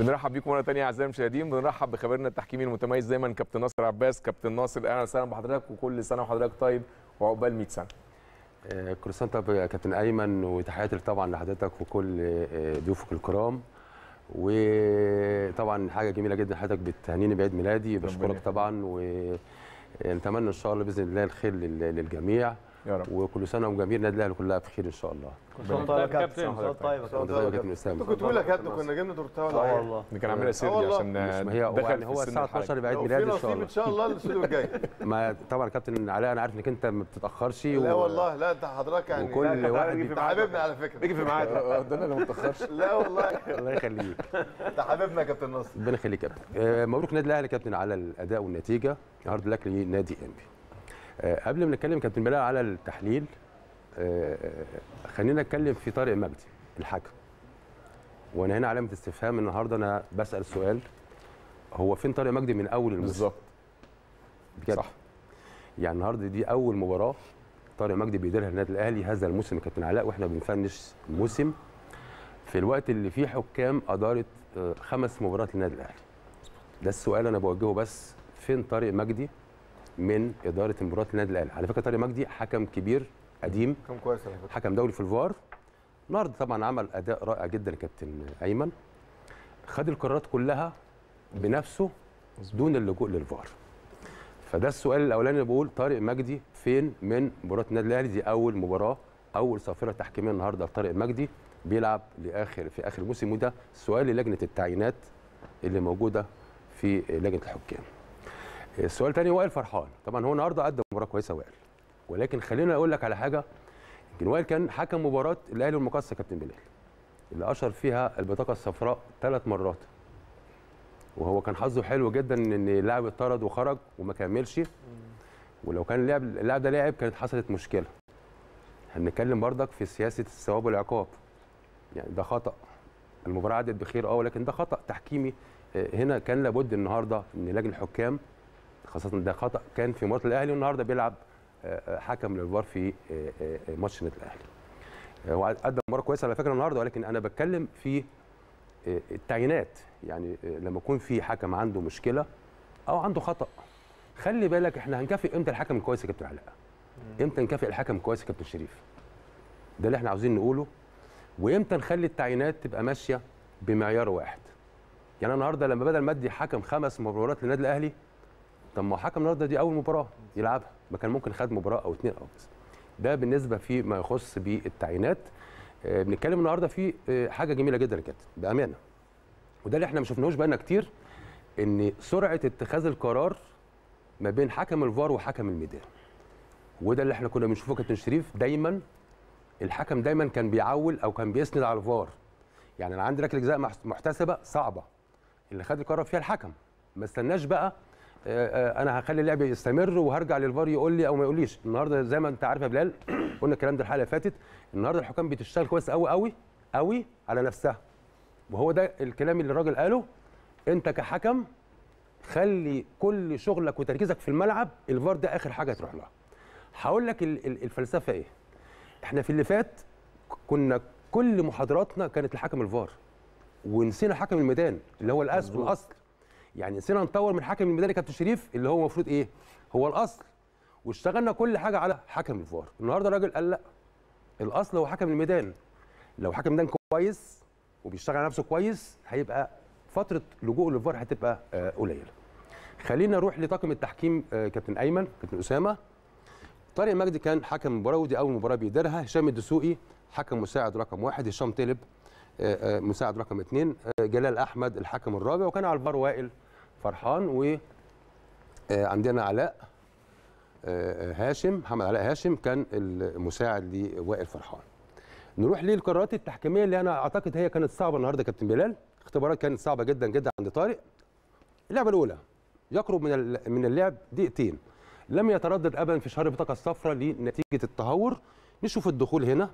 بنرحب بيكم مره ثانيه اعزائي المشاهدين بنرحب بخبيرنا التحكيمي المتميز دايما كابتن ناصر عباس كابتن ناصر اهلا وسهلا بحضرتك وكل سنه وحضرتك طيب وعقبال 100 سنه آه، كل سنه طيب يا كابتن ايمن وتحياتي طبعا لحضرتك وكل آه، آه، ضيوفك الكرام وطبعا حاجه جميله جدا حضرتك بتهنيني بعيد ميلادي بشكرك طبعا ونتمنى ان شاء الله باذن الله الخير للجميع يا رب وكل سنه وجميع النادي الاهلي كلها بخير ان شاء الله كل طيب يا كابتن كل طيب يا كابتن كنت بقول طيب. طيب. لك يا كابتن كنا جبنا تورته ولا حاجه والله آه، كان عاملها سيري آه، عشان دخل هو الساعه 12 بعيد ميلاد ان شاء الله ان شاء الله الاستوديو الجاي ما طبعا كابتن علاء انا عارف انك انت ما بتتاخرش لا والله لا انت حضرتك يعني وكل واحد انت حبيبنا على فكره اجي في ميعاد ده انا ما بتاخرش لا والله الله يخليك انت حبيبنا يا كابتن نصر ربنا يخليك يا كابتن آه، مبروك النادي الاهلي كابتن على الاداء والنتيجه النهارده لك نادي انبي آه، قبل ما نتكلم كابتن بلال على التحليل آه، آه، خلينا نتكلم في طارق مجدي الحكم وانا هنا علامه استفهام النهارده انا بسال سؤال هو فين طارق مجدي من اول الموسم بالظبط صح يعني النهارده دي اول مباراه طارق مجدي بيديرها النادي الاهلي هذا الموسم يا كابتن علاء واحنا بنفنش موسم في الوقت اللي فيه حكام ادارت خمس مباريات للنادي الاهلي ده السؤال انا بوجهه بس فين طارق مجدي من اداره مباراه النادي الاهلي على فكره طارق مجدي حكم كبير قديم حكم كويس حكم دولي في الفار النهارده طبعا عمل اداء رائع جدا كابتن ايمن خد القرارات كلها بنفسه دون اللجوء للفار فده السؤال الاولاني اللي بقول طارق مجدي فين من مباراه النادي الاهلي دي اول مباراه اول صافره تحكيميه النهارده لطارق مجدي بيلعب لاخر في اخر الموسم وده سؤال للجنه التعيينات اللي موجوده في لجنه الحكام السؤال تاني وائل فرحان طبعا هو النهارده قدم مباراه كويسه وائل ولكن خلينا اقول لك على حاجه يمكن وائل كان حكم مباراه الاهلي والمقصه كابتن بلال اللي اشر فيها البطاقه الصفراء ثلاث مرات وهو كان حظه حلو جدا ان اللاعب اتطرد وخرج وما كملش ولو كان اللاعب اللاعب ده لاعب كانت حصلت مشكله هنتكلم بردك في سياسه الثواب والعقاب يعني ده خطا المباراه عدت بخير اه ولكن ده خطا تحكيمي آه، هنا كان لابد النهارده ان لجنه الحكام خاصه ده خطا كان في ماتش الاهلي والنهارده بيلعب آه، آه، حكم للفار في آه، ماتش النادي الاهلي هو قدم مباراه كويسه على فكره النهارده ولكن انا بتكلم في التعيينات يعني لما يكون في حكم عنده مشكله او عنده خطا خلي بالك احنا هنكافئ امتى الحكم الكويس يا كابتن علاء امتى نكافئ الحكم الكويس يا كابتن شريف ده اللي احنا عاوزين نقوله وامتى نخلي التعيينات تبقى ماشيه بمعيار واحد يعني النهارده لما بدل ما ادي حكم خمس مباريات للنادي الاهلي طب ما حكم النهارده دي اول مباراه يلعبها ما كان ممكن خد مباراه او اثنين او بس ده بالنسبه فيما يخص بالتعيينات آه، بنتكلم النهارده في آه، حاجه جميله جدا يا كابتن بامانه وده اللي احنا ما شفناهوش بقى كتير ان سرعه اتخاذ القرار ما بين حكم الفار وحكم الميدان وده اللي احنا كنا بنشوفه كابتن شريف دايما الحكم دايما كان بيعول او كان بيسند على الفار يعني انا عندي ركله جزاء محتسبه صعبه اللي خد القرار فيها الحكم ما استناش بقى آه، آه، انا هخلي اللعب يستمر وهرجع للفار يقول لي او ما يقوليش النهارده زي ما انت عارف يا بلال قلنا الكلام ده الحلقه اللي فاتت النهارده الحكام بتشتغل كويس قوي قوي قوي على نفسها وهو ده الكلام اللي الراجل قاله انت كحكم خلي كل شغلك وتركيزك في الملعب الفار ده اخر حاجه تروح لها هقول لك الفلسفه ايه احنا في اللي فات كنا كل محاضراتنا كانت لحكم الفار ونسينا حكم الميدان اللي هو الاصل الاصل يعني نسينا نطور من حكم الميدان كابتن شريف اللي هو المفروض ايه هو الاصل واشتغلنا كل حاجه على حكم الفار النهارده الراجل قال لا الاصل هو حكم الميدان لو حكم الميدان كويس وبيشتغل على نفسه كويس هيبقى فتره لجوء للفار هتبقى آه، قليله خلينا نروح لطاقم التحكيم آه، كابتن ايمن كابتن اسامه طارق مجدي كان حكم المباراه ودي اول مباراه بيديرها هشام الدسوقي حكم مساعد رقم واحد هشام طلب مساعد رقم اثنين آه، جلال احمد الحكم الرابع وكان على البار وائل فرحان وعندنا آه، علاء آه، هاشم محمد علاء هاشم كان المساعد لوائل فرحان نروح للقرارات التحكيميه اللي انا اعتقد هي كانت صعبه النهارده كابتن بلال اختبارات كانت صعبه جدا جدا عند طارق اللعبه الاولى يقرب من من اللعب دقيقتين لم يتردد ابدا في شهر البطاقه الصفراء لنتيجه التهور نشوف الدخول هنا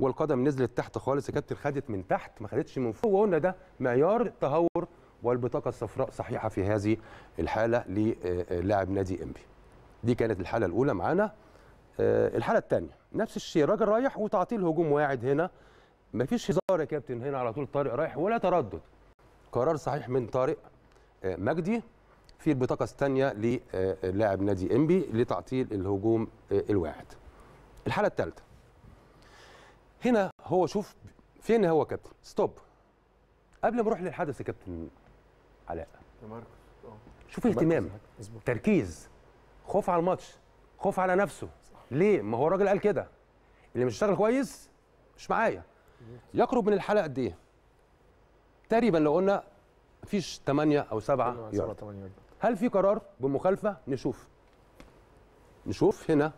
والقدم نزلت تحت خالص يا كابتن خدت من تحت ما خدتش من فوق وقلنا ده معيار تهور والبطاقه الصفراء صحيحه في هذه الحاله للاعب نادي انبي دي كانت الحاله الاولى معانا آه، الحاله الثانيه نفس الشيء الراجل رايح وتعطيل هجوم واعد هنا مفيش هزار يا كابتن هنا على طول طارق رايح ولا تردد قرار صحيح من طارق آه، مجدي في البطاقه الثانيه للاعب نادي انبي لتعطيل الهجوم آه، الواعد الحاله الثالثه هنا هو شوف فين هو كابتن ستوب قبل ما اروح للحدث يا كابتن علاء أه. شوف اهتمام تركيز خوف على الماتش خوف على نفسه صح. ليه ما هو الراجل قال كده اللي مش اشتغل كويس مش معايا يقرب من الحلقه قد ايه تقريبا لو قلنا مفيش 8 او 7 هل في قرار بمخالفه نشوف نشوف هنا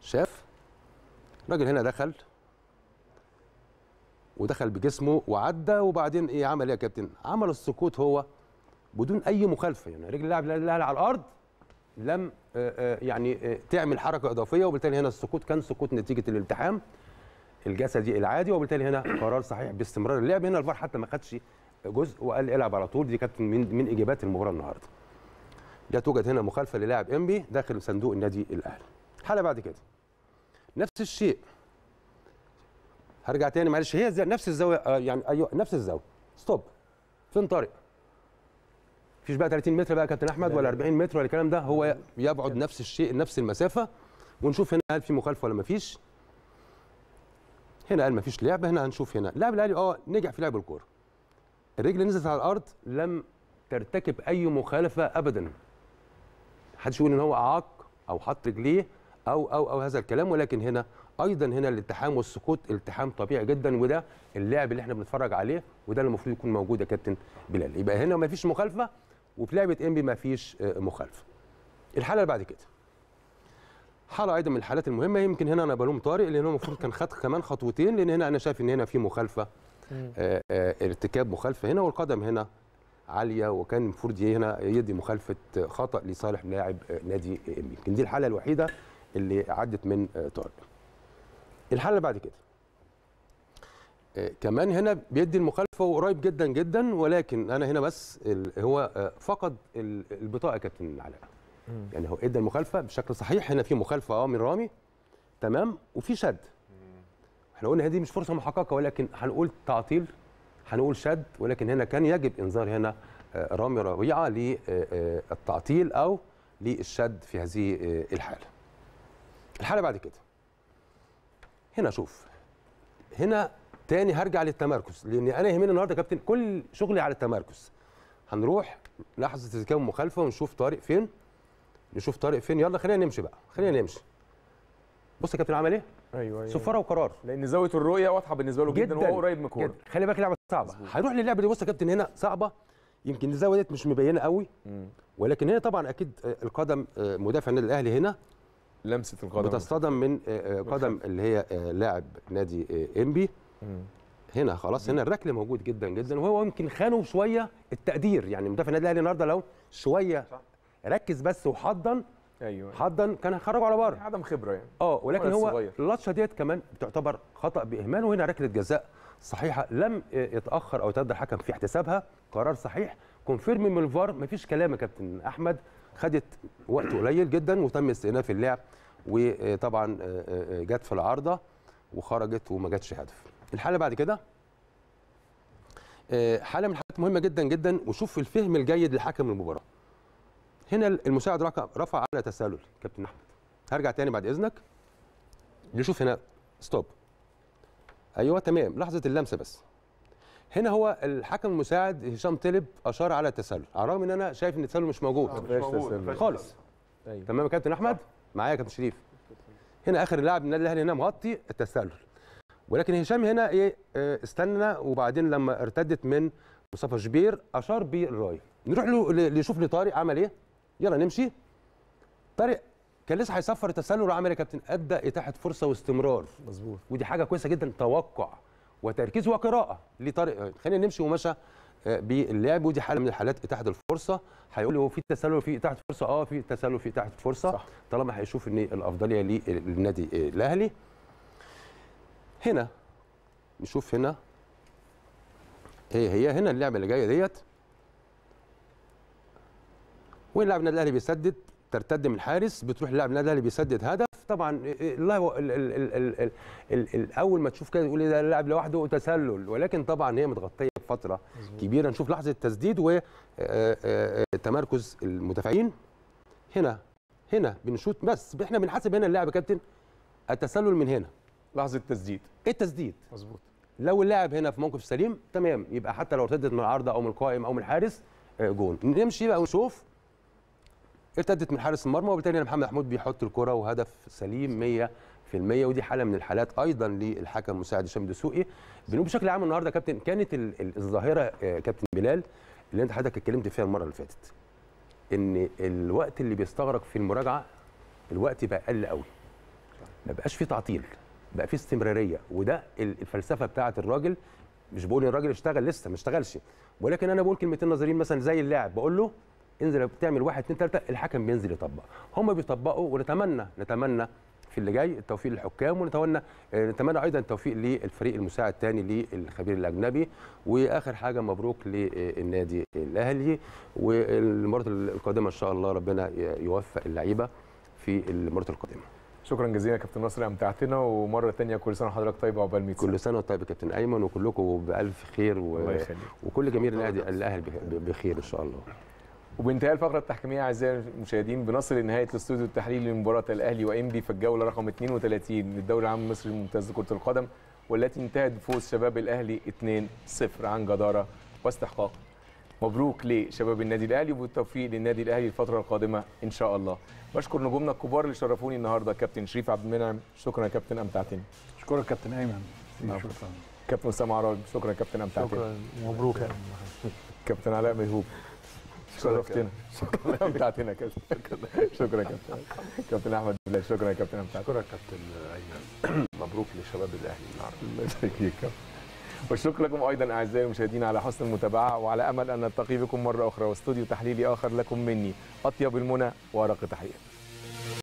شاف الراجل هنا دخل ودخل بجسمه وعدى وبعدين ايه عمل ايه يا كابتن؟ عمل السقوط هو بدون اي مخالفه يعني رجل اللاعب الاهلي على الارض لم آه، آه، يعني آه، تعمل حركه اضافيه وبالتالي هنا السقوط كان سقوط نتيجه الالتحام الجسدي العادي وبالتالي هنا قرار صحيح باستمرار اللعب هنا الفار حتى ما خدش جزء وقال العب على طول دي كانت من من اجابات المباراه النهارده. لا توجد هنا مخالفه للاعب انبي داخل صندوق النادي الاهلي. الحاله بعد كده نفس الشيء هرجع تاني معلش هي نفس الزاويه آه، يعني ايوه نفس الزاويه ستوب فين طارق؟ مفيش بقى 30 متر بقى يا كابتن احمد ولا 40 متر ولا الكلام ده هو يبعد نفس الشيء نفس المسافه ونشوف هنا هل في مخالفه ولا مفيش هنا قال مفيش لعب هنا هنشوف هنا لاعب الاهلي اه نجح في لعب الكوره الرجل نزلت على الارض لم ترتكب اي مخالفه ابدا محدش يقول ان هو اعاق او حط رجليه او او او هذا الكلام ولكن هنا ايضا هنا الالتحام والسقوط التحام طبيعي جدا وده اللعب اللي احنا بنتفرج عليه وده اللي المفروض يكون موجود يا كابتن بلال يبقى هنا ما فيش مخالفه وفي لعبه انبي ما فيش آه، مخالفه الحاله اللي بعد كده حاله ايضا من الحالات المهمه يمكن هنا انا بلوم طارق لان هو المفروض كان خد كمان خطوتين لان هنا انا شايف ان هنا في مخالفه آه، آه، ارتكاب مخالفه هنا والقدم هنا عاليه وكان المفروض هنا يدي مخالفه خطا لصالح لاعب نادي يمكن دي الحاله الوحيده اللي عدت من طارق آه، الحاله اللي بعد كده آه، كمان هنا بيدي المخالفه وقريب جدا جدا ولكن انا هنا بس هو آه، فقد البطاقه يا كابتن علاء يعني هو ادى المخالفه بشكل صحيح هنا في مخالفه اه من رامي تمام وفي شد احنا قلنا دي مش فرصه محققه ولكن هنقول تعطيل هنقول شد ولكن هنا كان يجب انذار هنا رامي ربيعه للتعطيل او للشد في هذه الحاله الحاله بعد كده هنا شوف هنا تاني هرجع للتمركز لان انا يهمني النهارده كابتن كل شغلي على التمركز هنروح لحظه استجابه مخالفه ونشوف طارق فين نشوف طارق فين يلا خلينا نمشي بقى خلينا نمشي بص يا كابتن عمل ايه ايوه ايوه صفاره وقرار لان زاويه الرؤيه واضحه بالنسبه له جدا, جداً وهو قريب من الكوره خلي بالك لعبه صعبه هنروح للعبه دي بص يا كابتن هنا صعبه يمكن الزاويه ديت مش مبينه قوي ولكن هنا طبعا اكيد آه، القدم آه، مدافع النادي الاهلي هنا لمسه القدم بتصطدم من آه، آه، قدم اللي هي آه، لاعب نادي انبي هنا خلاص هنا الركله موجود جدا جدا وهو يمكن خانه شويه التقدير يعني مدافع النادي الاهلي النهارده لو شويه صح. ركز بس وحضن ايوه حضن كان هيخرجه على بره عدم خبره يعني اه ولكن هو اللطشه ديت كمان بتعتبر خطا باهمال وهنا ركله جزاء صحيحه لم يتاخر او يتردد الحكم في احتسابها قرار صحيح كونفيرم من الفار مفيش كلام يا كابتن احمد خدت وقت قليل جدا وتم استئناف اللعب وطبعا آه، آه، آه، جت في العارضه وخرجت وما جاتش هدف الحاله بعد كده حاله من الحالات مهمه جدا جدا وشوف الفهم الجيد لحكم المباراه هنا المساعد رفع على تسلل كابتن احمد هرجع تاني بعد اذنك نشوف هنا ستوب ايوه تمام لحظه اللمسه بس هنا هو الحكم المساعد هشام طلب اشار على تسلل على الرغم ان انا شايف ان التسلل مش موجود, مش موجود. خالص أيوه. تمام يا كابتن احمد معايا يا كابتن شريف هنا اخر لاعب النادي الاهلي هنا مغطي التسلل ولكن هشام هنا ايه آه، استنى وبعدين لما ارتدت من مصطفى شبير اشار بالراي نروح له نشوف لطارق عمل ايه يلا نمشي طارق كان لسه هيصفر التسلل وعمل إيه يا كابتن ادى اتاحه فرصه واستمرار مظبوط ودي حاجه كويسه جدا توقع وتركيز وقراءه لطارق خلينا نمشي ومشى آه، باللعب ودي حاله من الحالات اتاحه الفرصه هيقول له في تسلل في اتاحه فرصه اه في تسلل في اتاحه فرصه صح. طالما هيشوف ان الافضليه للنادي آه، الاهلي هنا نشوف هنا هي هي هنا اللعبه اللي جايه ديت وين لاعب النادي الاهلي بيسدد ترتد من الحارس بتروح للاعب النادي الاهلي بيسدد هدف طبعا إيه، إيه، الله ال اول ما تشوف كده تقول إيه ده اللاعب لوحده تسلل ولكن طبعا هي متغطيه بفتره كبيره نشوف لحظه التسديد وتمركز آه، آه، آه، المدافعين هنا هنا بنشوط بس احنا بنحاسب هنا اللاعب يا كابتن التسلل من هنا لحظه تسديد التسديد مظبوط لو اللاعب هنا في موقف سليم تمام يبقى حتى لو ارتدت من العارضه او من القائم او من الحارس جون نمشي بقى ونشوف ارتدت من حارس المرمى وبالتالي محمد محمود بيحط الكره وهدف سليم 100% ودي حاله من الحالات ايضا للحكم المساعد هشام دسوقي بنقول بشكل عام النهارده كابتن كانت الظاهره آه، كابتن بلال اللي انت حضرتك اتكلمت فيها المره اللي فاتت ان الوقت اللي بيستغرق في المراجعه الوقت بقى قل قوي ما بقاش في تعطيل بقى في استمراريه وده الفلسفه بتاعه الراجل مش بقول الراجل اشتغل لسه ما اشتغلش ولكن انا بقول كلمتين نظريين مثلا زي اللاعب بقول له انزل بتعمل واحد اثنين ثلاثة الحكم بينزل يطبق هم بيطبقوا ونتمنى نتمنى في اللي جاي التوفيق للحكام ونتمنى آه، نتمنى ايضا التوفيق للفريق المساعد الثاني للخبير الاجنبي واخر حاجه مبروك للنادي الاهلي والمباراه القادمه ان شاء الله ربنا يوفق اللعيبه في المباراه القادمه شكرا جزيلا يا كابتن ناصر امتعتنا ومره ثانيه كل سنه وحضرتك طيب وعقبال ميت كل سنه طيب يا كابتن ايمن وكلكم بالف خير و... وكل جميع النادي الاهلي بخير ان شاء الله وبانتهاء الفقره التحكيميه اعزائي المشاهدين بنصل لنهايه الاستوديو التحليلي لمباراه الاهلي وانبي في الجوله رقم 32 للدوري العام المصري الممتاز لكره القدم والتي انتهت بفوز شباب الاهلي 2-0 عن جداره واستحقاق مبروك لشباب النادي الاهلي وبالتوفيق للنادي الاهلي الفتره القادمه ان شاء الله بشكر نجومنا الكبار اللي شرفوني النهارده كابتن شريف عبد المنعم شكرا يا كابتن امتعتني شكرا كابتن ايمن شكرا كابتن اسامه عراج شكرا كابتن امتعتني شكرا مبروك كابتن علاء ميهوب شرفتنا شكرا بتاعتنا كابتن شكرا كابتن كابتن احمد بلال شكرا يا كابتن بتاعت شكرا كابتن ايمن مبروك لشباب الاهلي النهارده الله يبارك فيك كابتن والشكر لكم ايضا اعزائي المشاهدين على حسن المتابعه وعلى امل ان نلتقي بكم مره اخرى واستوديو تحليلي اخر لكم مني اطيب المنى وارق تحياتي